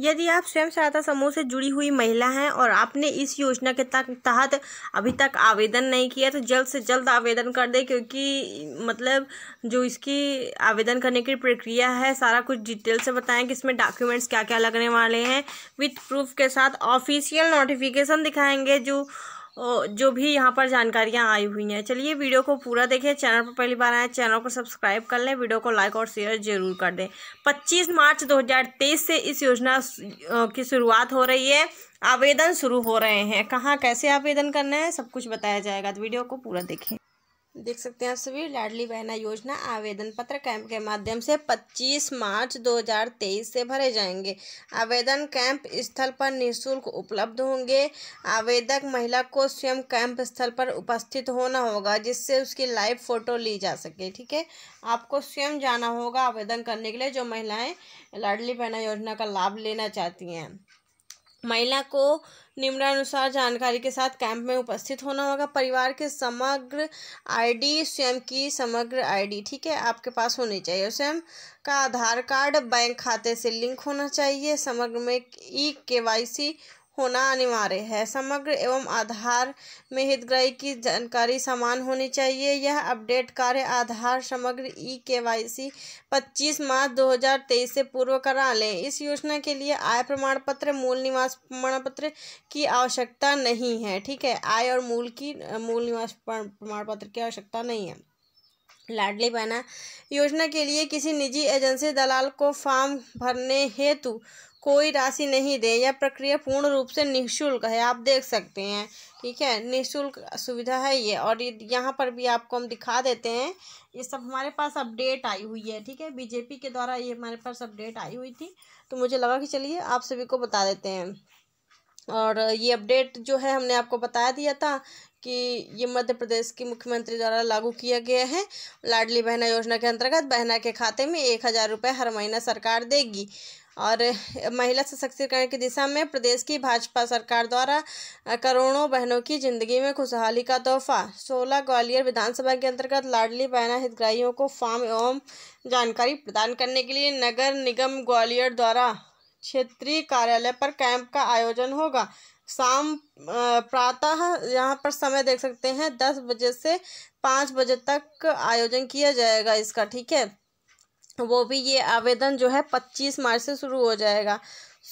यदि आप स्वयं सहायता समूह से जुड़ी हुई महिला हैं और आपने इस योजना के तहत अभी तक आवेदन नहीं किया तो जल्द से जल्द आवेदन कर दें क्योंकि मतलब जो इसकी आवेदन करने की प्रक्रिया है सारा कुछ डिटेल से बताएं कि इसमें डॉक्यूमेंट्स क्या क्या लगने वाले हैं विथ प्रूफ के साथ ऑफिशियल नोटिफिकेशन दिखाएंगे जो जो भी यहाँ पर जानकारियाँ आई हुई हैं चलिए वीडियो को पूरा देखें चैनल पर पहली बार आए चैनल को सब्सक्राइब कर लें वीडियो को लाइक और शेयर जरूर कर दें 25 मार्च 2023 से इस योजना की शुरुआत हो रही है आवेदन शुरू हो रहे हैं कहाँ कैसे आवेदन करना है सब कुछ बताया जाएगा तो वीडियो को पूरा देखें देख सकते हैं आप सभी लाडली बहना योजना आवेदन पत्र कैंप के माध्यम से 25 मार्च 2023 से भरे जाएंगे आवेदन कैंप स्थल पर निशुल्क उपलब्ध होंगे आवेदक महिला को स्वयं कैंप स्थल पर उपस्थित होना होगा जिससे उसकी लाइव फोटो ली जा सके ठीक है आपको स्वयं जाना होगा आवेदन करने के लिए जो महिलाएं लाडली बहना योजना का लाभ लेना चाहती हैं महिला को निम्नानुसार जानकारी के साथ कैंप में उपस्थित होना होगा परिवार के समग्र आईडी स्वयं की समग्र आईडी ठीक है आपके पास होनी चाहिए स्वयं का आधार कार्ड बैंक खाते से लिंक होना चाहिए समग्र में ई के वाई सी होना अनिवार्य है समग्र एवं आधार में हितग्राही की जानकारी समान होनी चाहिए यह अपडेट कार्य आधार समग्र ई के वाई सी पच्चीस मार्च दो हज़ार तेईस से पूर्व करा लें इस योजना के लिए आय प्रमाण पत्र मूल निवास प्रमाण पत्र की आवश्यकता नहीं है ठीक है आय और मूल की मूल निवास प्रमाण पत्र की आवश्यकता नहीं है लाडली बहना योजना के लिए किसी निजी एजेंसी दलाल को फॉर्म भरने हेतु कोई राशि नहीं दे यह प्रक्रिया पूर्ण रूप से निःशुल्क है आप देख सकते हैं ठीक है निःशुल्क सुविधा है ये और यहाँ पर भी आपको हम दिखा देते हैं ये सब हमारे पास अपडेट आई हुई है ठीक है बीजेपी के द्वारा ये हमारे पास अपडेट आई हुई थी तो मुझे लगा कि चलिए आप सभी को बता देते हैं और ये अपडेट जो है हमने आपको बता दिया था कि ये मध्य प्रदेश की मुख्यमंत्री द्वारा लागू किया गया है लाडली बहना योजना के अंतर्गत बहना के खाते में एक हज़ार रुपये हर महीना सरकार देगी और महिला सशक्तिकरण की दिशा में प्रदेश की भाजपा सरकार द्वारा करोड़ों बहनों की जिंदगी में खुशहाली का तोहफा सोलह ग्वालियर विधानसभा के अंतर्गत लाडली बहना हितग्राहियों को फार्म एवं जानकारी प्रदान करने के लिए नगर निगम ग्वालियर द्वारा क्षेत्रीय कार्यालय पर कैंप का आयोजन होगा शाम प्रातः यहाँ पर समय देख सकते हैं दस बजे से पाँच बजे तक आयोजन किया जाएगा इसका ठीक है वो भी ये आवेदन जो है पच्चीस मार्च से शुरू हो जाएगा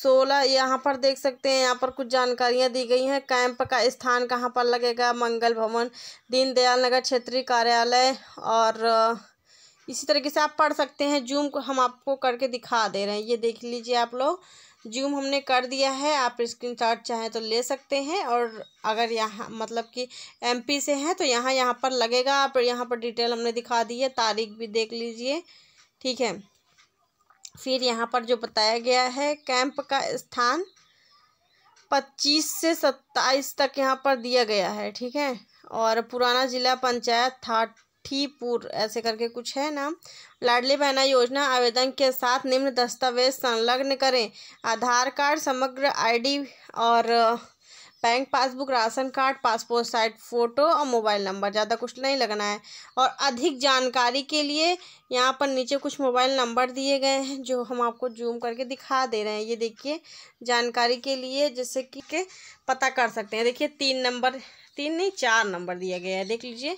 सोलह यहाँ पर देख सकते हैं यहाँ पर कुछ जानकारियाँ दी गई हैं कैंप का स्थान कहाँ पर लगेगा मंगल भवन दीनदयाल नगर क्षेत्रीय कार्यालय और इसी तरीके से आप पढ़ सकते हैं जूम को हम आपको करके दिखा दे रहे हैं ये देख लीजिए आप लोग जूम हमने कर दिया है आप स्क्रीन शॉट चाहें तो ले सकते हैं और अगर यहाँ मतलब कि एमपी से हैं तो यहाँ यहाँ पर लगेगा आप यहाँ पर डिटेल हमने दिखा दी है तारीख भी देख लीजिए ठीक है फिर यहाँ पर जो बताया गया है कैंप का स्थान पच्चीस से सत्ताईस तक यहाँ पर दिया गया है ठीक है और पुराना ज़िला पंचायत थाट लट्ठीपुर ऐसे करके कुछ है नाम लाडली बहना योजना आवेदन के साथ निम्न दस्तावेज संलग्न करें आधार कार्ड समग्र आईडी और bank passbook ration card passport size photo और मोबाइल नंबर ज़्यादा कुछ नहीं लगना है और अधिक जानकारी के लिए यहाँ पर नीचे कुछ मोबाइल नंबर दिए गए हैं जो हम आपको जूम करके दिखा दे रहे हैं ये देखिए जानकारी के लिए जैसे कि के पता कर सकते हैं देखिए तीन नंबर तीन नहीं चार नंबर दिया गया है देख लीजिए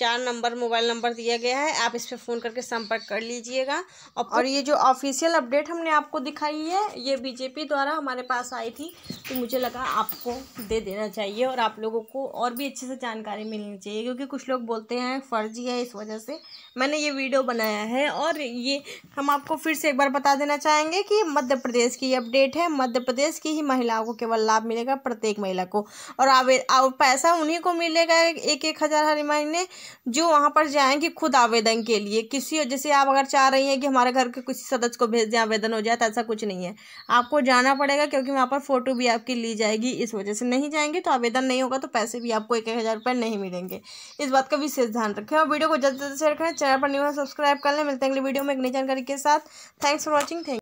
चार नंबर मोबाइल नंबर दिया गया है आप इस पर फ़ोन करके संपर्क कर लीजिएगा और ये जो ऑफिशियल अपडेट हमने आपको दिखाई है ये बीजेपी द्वारा हमारे पास आई थी तो मुझे लगा आपको दे देना चाहिए और आप लोगों को और भी अच्छे से जानकारी मिलनी चाहिए क्योंकि कुछ लोग बोलते हैं फर्जी है इस वजह से मैंने ये वीडियो बनाया है और ये हम आपको फिर से एक बार बता देना चाहेंगे कि मध्य प्रदेश की अपडेट है मध्य प्रदेश की ही महिलाओं को केवल लाभ मिलेगा प्रत्येक महिला को और पैसा उन्हीं को मिलेगा एक एक हज़ार हर महीने जो वहाँ पर जाएंगे खुद आवेदन के लिए किसी जैसे आप अगर चाह रही हैं कि हमारे घर के किसी सदस्य को भेज दें आवेदन हो जाए तो ऐसा कुछ नहीं है आपको जाना पड़ेगा क्योंकि वहाँ पर फ़ोटो भी आपकी ली जाएगी इस वजह से नहीं जाएंगे तो आवेदन नहीं होगा तो पैसे भी आपको एक एक हज़ार रुपये नहीं मिलेंगे इस बात का विशेष ध्यान रखें और वीडियो को जल्द से जल्द शेयर करें चैनल पर न्यू सब्सक्राइब कर लें मिलते हैं अगले वीडियो में एक नई जानकारी के साथ थैंक्स फॉर वॉचिंग थैंक